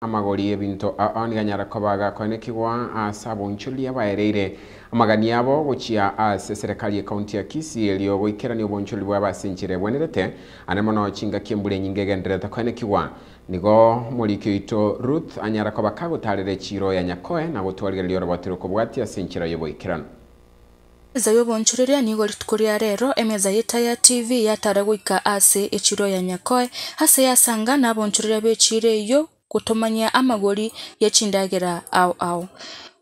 amagori ebinto ao niganyara kobaga kone kiwa ase abonchori abaereire amagani abo gochia ase ya e kaunti ya kisi elio goikerani obonchori bwa abasenchire bwenerete ane mono chingaki embura enyinge egenderete kone kiwa nigo moriki oito ruth anyara koba kagotarere chiro ya nyakoe na gotwarigereria oroboti rokobwatia ase enchera yoboikerano eza y'obonchorerĩa nigo rituko rĩa rero emeza yeta ya tv yatara goika ase echiro ya nyakoe hase ya sanga na abonchorerĩa bechire yo kutomanya amagoli y'ekindagera au awo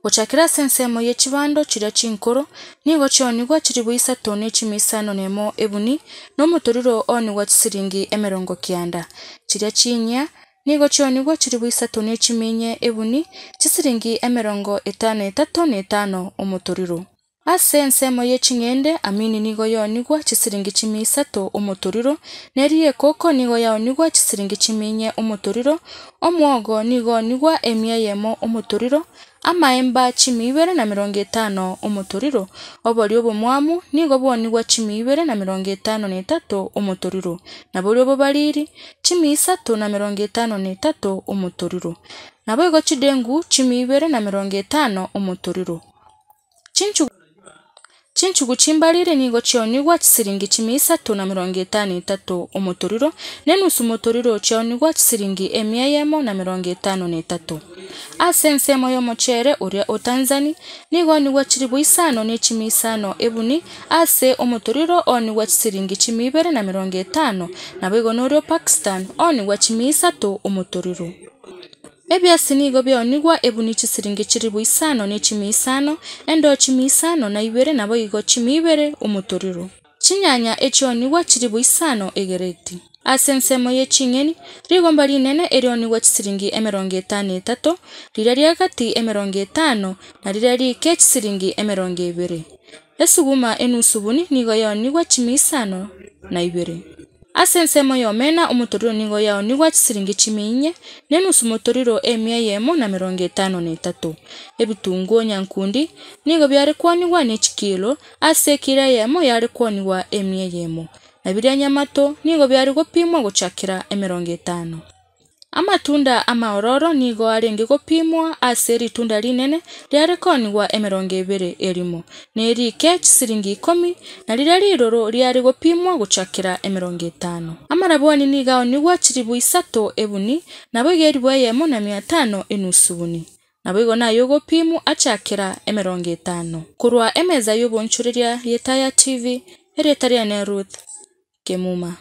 ochakira sense emu y'ekibando kirya kinkuru nigo kyonigwa kiri buyisa tone ekimi isaano n'emu ebuni n'omuturiro onigwa kisiringi emerongo kianda kirya kinya nigo kyonigwa kiri buyisa ttoni ekimi nnya ebuni kisiringi emirongo etaano etato etano omotoriro ase ensemo y'eching'ende amini nigo yaonigwa chisiringi chimi isato omotoriro neri ekoko nigo yaonigwa chisiringi chimi inye omotoriro omwogo nigo onigwa emia eyemo omotoriro amaemba chimi ibere na mirongo etano omotoriro obori obomwamu nigo bwonigwa chimi ibere na mirongo etano na etato omotoriro nabori obobariri chime isato na mirongo etano na etato omotoriro nabo igo chidengu chimi ibere na mirongo etano omotoriro chinchu kinchugukimbalire nigo kyonigwa chisiringi chimi isatu na mirongo itano itatu omuturiro nenusu muturiro kyonigwa chisiringi emia yemo na mirongo itano na itatu ase ensemo y'omucere uria utanzani nigo onigwa chiribu isano ni chimi ebuni ase omuturiro onigwa chisiringi chimi ibere na mirongo itano na bwigo nurio pakistan onigwa chimi isatu ebyasiniigo byoniwa ebuni isano ni chimi isano endo chimi isano na ibere nabo igo chimi ibere umuturiru chinyanya echioniwa chiribu isano egereti ase ensemo ching'eni rigomba rinene erioniwa chisiringi emerongo etano etato riria riagati emerongo etano na riria rike chisiringi emerongo ibere esuguma enusu buni nigo yooniwa chimi isano na ibere ase ensemo yomena omotoriro ningo yao ni gwachisiringi chimi inye nenusu motoriro emia yemo na mirongo etano na etato ebitunguo nyankundi nigo byarikuwa nigwa nechikilo ase ekira yemo yarikuwa nigwa emia yemo na birianyamato nigo byarigopimwa gochakira emirongo etano amatunda amaororo nigo aringi gopimwa ase ritunda rinene riarekonigwa emerongo ibere erimo nerike chisiringi ikomi na riria riroro riari gopimwa gochakera emerongo etano amarabwani nigo nigwa chiribu isato ebuni nabo iga na mia tano enusu buni nabo nayo gopimu achakera emerongo etano korwa emeza y'obonchoreria yetaya tv eretariane ruth kemuma